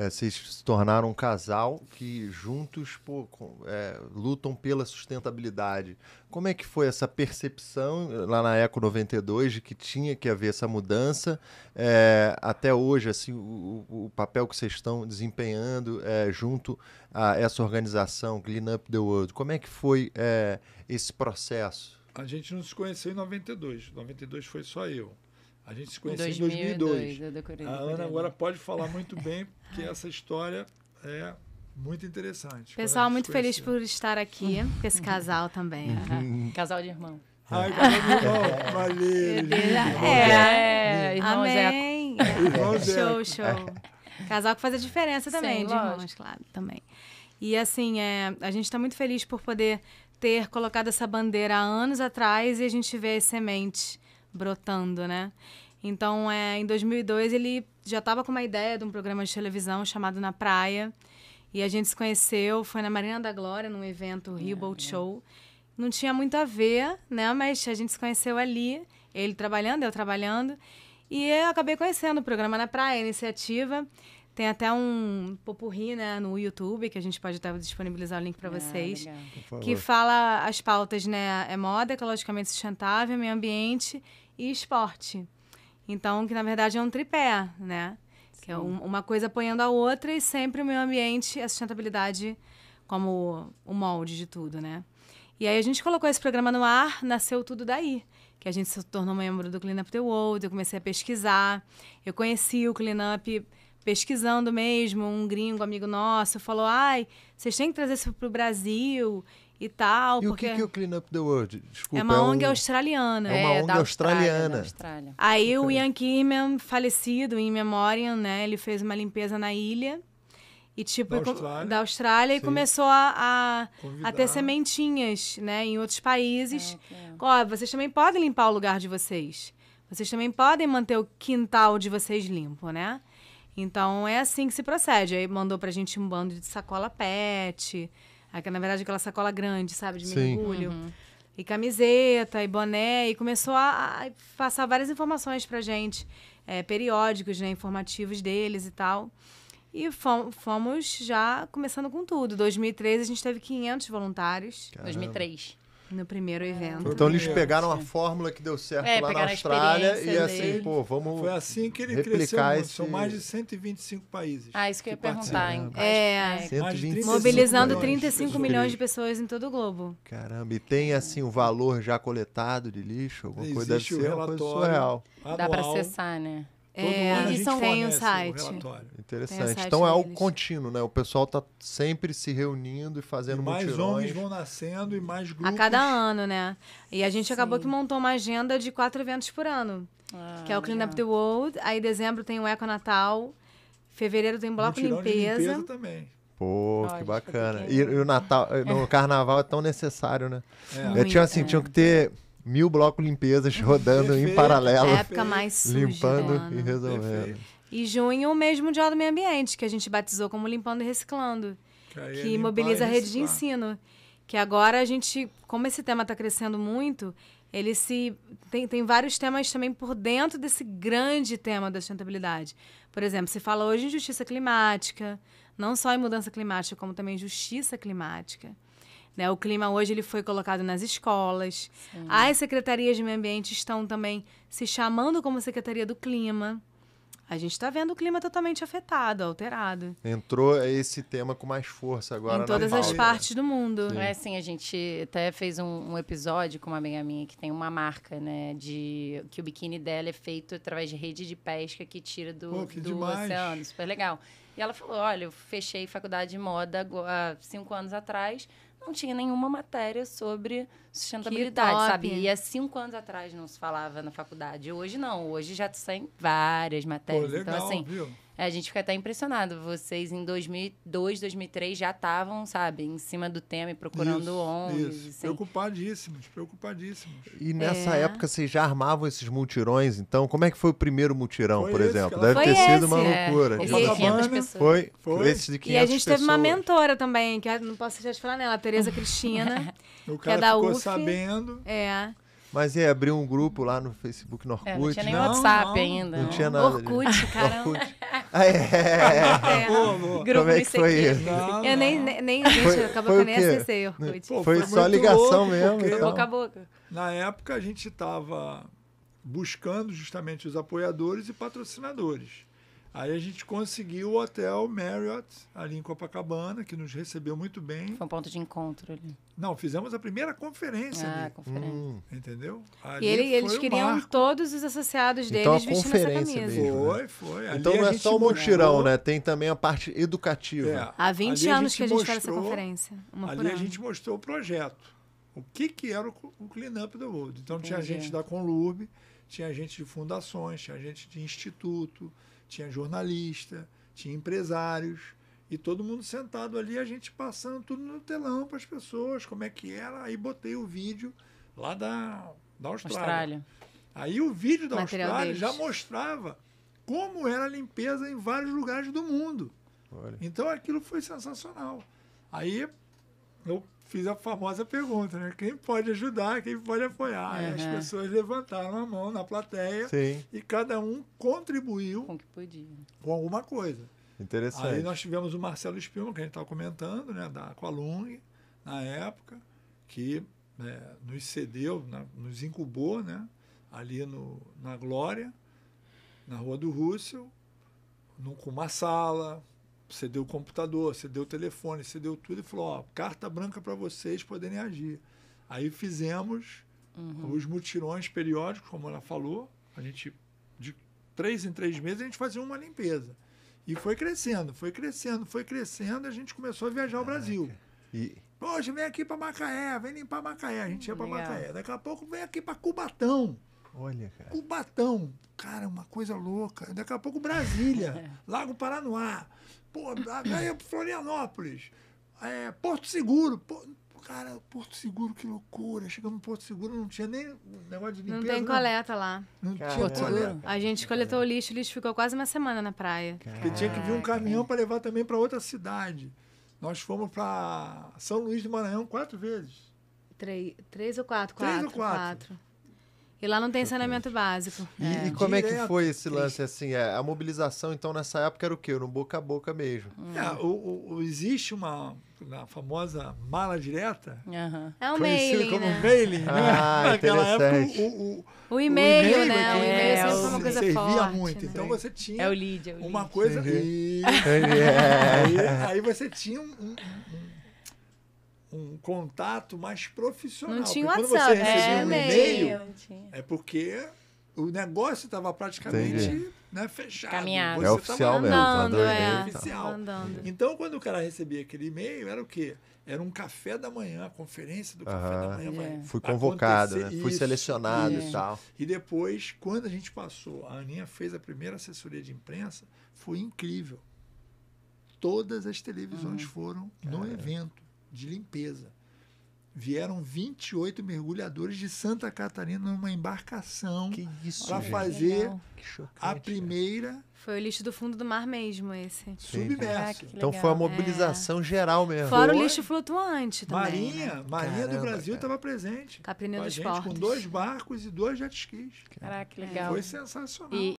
É, vocês se tornaram um casal que juntos pô, é, lutam pela sustentabilidade. Como é que foi essa percepção eh, lá na Eco 92 de que tinha que haver essa mudança é, até hoje, assim, o, o, papel que vocês estão desempenhando é, junto a essa organização Clean Up the World? Como é que foi é, esse processo? A gente não se conheceu em 92. 92 foi só eu. A gente se conheceu em 2002. 2002 a Ana agora pode falar muito bem, porque essa história é muito interessante. Pessoal, muito feliz por estar aqui, com esse casal também. Uhum. Casal de irmão. Ai, é. irmão, é. valeu. É, é. é, irmão Amém. Zé. show, show. Casal que faz a diferença também, Sim, de lógico. irmãos, claro, também. E assim, é, a gente está muito feliz por poder ter colocado essa bandeira há anos atrás e a gente vê as sementes brotando, né? Então, é, em 2002, ele já estava com uma ideia de um programa de televisão chamado Na Praia. E a gente se conheceu, foi na Marina da Glória, num evento Rio é, Boat yeah. É. Show. Não tinha muito a ver, né? Mas a gente se conheceu ali, ele trabalhando, eu trabalhando. E eu acabei conhecendo o programa Na Praia, a iniciativa. Tem até um popurri, né, no YouTube, que a gente pode até tá, disponibilizar o link para ah, vocês, ah, que fala as pautas, né, é moda, ecologicamente sustentável, meio ambiente e esporte. Então, que na verdade é um tripé, né? Sim. Que é um, uma coisa apoiando a outra e sempre o meio ambiente, a sustentabilidade como o molde de tudo, né? E aí a gente colocou esse programa no ar, nasceu tudo daí. Que a gente se tornou membro do Clean Up The World, eu comecei a pesquisar. Eu conheci o Clean Up pesquisando mesmo, um gringo amigo nosso falou: ai, vocês têm que trazer isso pro Brasil e tal. E porque... o que, é o Clean Up the World? Desculpa, é uma é ONG um... australiana. É uma é, ONG australiana. Austrália, Aí okay. o Ian Kirman, falecido, em memória, né? Ele fez uma limpeza na ilha. E tipo, da Austrália, da Austrália e começou a, a, a, ter sementinhas, né, em outros países. É, Ó, vocês também podem limpar o lugar de vocês. Vocês também podem manter o quintal de vocês limpo, né? Então é assim que se procede. Aí mandou pra gente um bando de sacola pet, aqui, na verdade aquela sacola grande, sabe, de Sim. mergulho. Uhum. E camiseta, e boné, e começou a, a passar várias informações pra gente, é, periódicos, né, informativos deles e tal. E fomos já começando com tudo. 2013 a gente teve 500 voluntários. Caramba. 2003. No primeiro é. evento. Então eles pegaram a fórmula que deu certo é, lá na Austrália e assim, dele. pô, vamos. Foi assim que ele cresceu. Esse... São mais de 125 países. Ah, isso que, que eu ia perguntar. É, é 125 mobilizando 35 milhões de pessoas em todo o globo. Caramba, e tem assim o um valor já coletado de lixo, alguma Existe coisa deve ser um relatório uma coisa surreal. Anual. Dá para acessar, né? Todo é, ano a gente tem um então site. Interessante. Site então é algo deles. contínuo, né? O pessoal está sempre se reunindo e fazendo e mais mutirões. homens vão nascendo e mais grupos. A cada ano, né? E a gente Sim. acabou que montou uma agenda de quatro eventos por ano. Ah, que é o ah, Clean Up the World, aí dezembro tem o Eco Natal, fevereiro tem Bloco limpeza. Limpeza. limpeza também. Pô, que bacana. E, é. e, o Natal, no carnaval é tão necessário, né? É. eu tinha assim, é. tinha que ter mil blocos limpezas rodando em paralelo. É a época mais suja Limpando e né? resolvendo. Perfeito. E junho, o mesmo Dia do Meio Ambiente, que a gente batizou como Limpando e Reciclando, que, é que mobiliza a rede de ensino. Que agora a gente, como esse tema está crescendo muito, ele se tem, tem vários temas também por dentro desse grande tema da sustentabilidade. Por exemplo, se fala hoje em justiça climática, não só em mudança climática, como também justiça climática. Né? O clima hoje ele foi colocado nas escolas. Sim. As secretarias de meio ambiente estão também se chamando como secretaria do clima. A gente está vendo o clima totalmente afetado, alterado. Entrou esse tema com mais força agora. Em todas as partes do mundo. Sim. É assim, a gente até fez um, um, episódio com uma amiga minha que tem uma marca, né? De que o biquíni dela é feito através de rede de pesca que tira do, Pô, que do oceano. Super legal. E ela falou: olha, eu fechei faculdade de moda há cinco anos atrás não tinha nenhuma matéria sobre sustentabilidade, sabe? E há cinco anos atrás não se falava na faculdade. Hoje não, hoje já tem várias matérias. Pô, então, legal, então, assim. Viu? É, a gente fica até impressionado. Vocês em 2002, 2003 já estavam, sabe, em cima do tema e procurando isso, ONGs. Isso. Assim. Preocupadíssimos, preocupadíssimos. E nessa é. época vocês já armavam esses multirões, então? Como é que foi o primeiro multirão, foi por esse, exemplo? Deve ter esse, sido uma é. loucura. E é é foi, foi. Esse de 500 E a gente pessoas. teve uma mentora também, que não posso deixar de falar nela, a Tereza Cristina. o cara que é da ficou UF. sabendo. É. Mas e abriu um grupo lá no Facebook, no Orkut? É, não tinha nem não, WhatsApp não, ainda. Não, não tinha nada. Orkut, caramba. Orkut. Ah, é. Grupo Como é que foi isso? Não, eu não. nem, nem, nem foi, gente, acabou que eu nem acessei Orkut. Pô, foi, foi só ligação louco, mesmo. Então. Boca a boca. Na época a gente estava buscando justamente os apoiadores e patrocinadores. Aí a gente conseguiu o hotel Marriott, ali em Copacabana, que nos recebeu muito bem. Foi um ponto de encontro ali. Não, fizemos a primeira conferência ah, ali. conferência. Hum. Entendeu? Ali e ele, eles queriam marco. todos os associados então, deles então, a vestindo conferência essa camisa. Mesmo, né? Foi, foi. Ali então não é só o mochirão, né? Tem também a parte educativa. É, Há 20 anos que a gente mostrou, faz essa conferência. Uma ali a gente mostrou o projeto. O que, que era o, o Clean Up the World. Então Entendi. tinha gente da Conlurb, tinha gente de fundações, tinha gente de instituto, tinha jornalista, tinha empresários, e todo mundo sentado ali, a gente passando tudo no telão para as pessoas, como é que era. Aí botei o vídeo lá da, da Austrália. Austrália. Aí o vídeo da Material Austrália deles. já mostrava como era a limpeza em vários lugares do mundo. Olha. Então aquilo foi sensacional. Aí eu fiz a famosa pergunta, né? Quem pode ajudar, quem pode apoiar? Uhum. as pessoas levantaram a mão na plateia Sim. e cada um contribuiu com, que podia. com alguma coisa. Interessante. Aí nós tivemos o Marcelo Espilma, que a gente estava comentando, né? Da Aqualung, na época, que né, nos cedeu, na, nos incubou, né? Ali no, na Glória, na Rua do Russell, num, com uma sala, cedeu o computador, cedeu o telefone, cedeu tudo e falou: ó, carta branca para vocês poderem agir. Aí fizemos uhum. os mutirões periódicos, como ela falou, a gente de três em três meses a gente fazia uma limpeza. E foi crescendo, foi crescendo, foi crescendo, a gente começou a viajar ao o Brasil. E... Poxa, vem aqui para Macaé, vem limpar Macaé. A gente ia para Macaé. Daqui a pouco vem aqui para Cubatão. Olha, cara. Cubatão. Cara, é uma coisa louca. Daqui a pouco Brasília, Lago Paranoá. Pô, ganha pro Florianópolis. É, Porto Seguro. Pô, cara, Porto Seguro, que loucura. Chegamos no Porto Seguro, não tinha nem negócio de limpeza. Não tem coleta lá. Não Caramba. tinha coleta. A gente coletou o lixo, o lixo ficou quase uma semana na praia. Porque tinha que vir um caminhão para levar também para outra cidade. Nós fomos para São Luís do Maranhão quatro vezes. Três, três ou quatro? Três quatro, ou quatro. quatro. E lá não tem saneamento básico. E, é. e como Direto. é que foi esse lance, assim, é, a mobilização, então, nessa época era o quê? No boca a boca mesmo. Hum. É, o, o, existe uma famosa mala direta. É o mailing, como né? mailing, né? ah, né? Naquela época, o, o, o e-mail, né? É o e-mail é, sempre uma coisa servia forte, muito. Né? Então você tinha é o lead, é o lead. uma coisa... E... aí, aí você tinha um, um, um um contato mais profissional. Não tinha porque WhatsApp, quando você é, um e-mail, é porque o negócio estava praticamente né, fechado. Caminhado. Você é oficial tava... mesmo. Andando, é. oficial. Andando. Né, é então. então, quando o cara recebia aquele e-mail, era o quê? Era um café da manhã, a conferência do café da manhã. É. Fui convocado, né? fui selecionado e tal. E depois, quando a gente passou, a Aninha fez a primeira assessoria de imprensa, foi incrível. Todas as televisões uhum. foram no evento de limpeza. Vieram 28 mergulhadores de Santa Catarina numa embarcação para fazer a né? primeira. Foi o lixo do fundo do mar mesmo, esse. Submerso. Ah, então foi a é. mobilização é. geral mesmo. Fora foi. o lixo flutuante também. Marinha, né? Marinha Caramba, do Brasil estava presente. Caprina dos gente, Portos. Com dois barcos e dois jet skis. Caraca, que é. legal. Foi sensacional. E,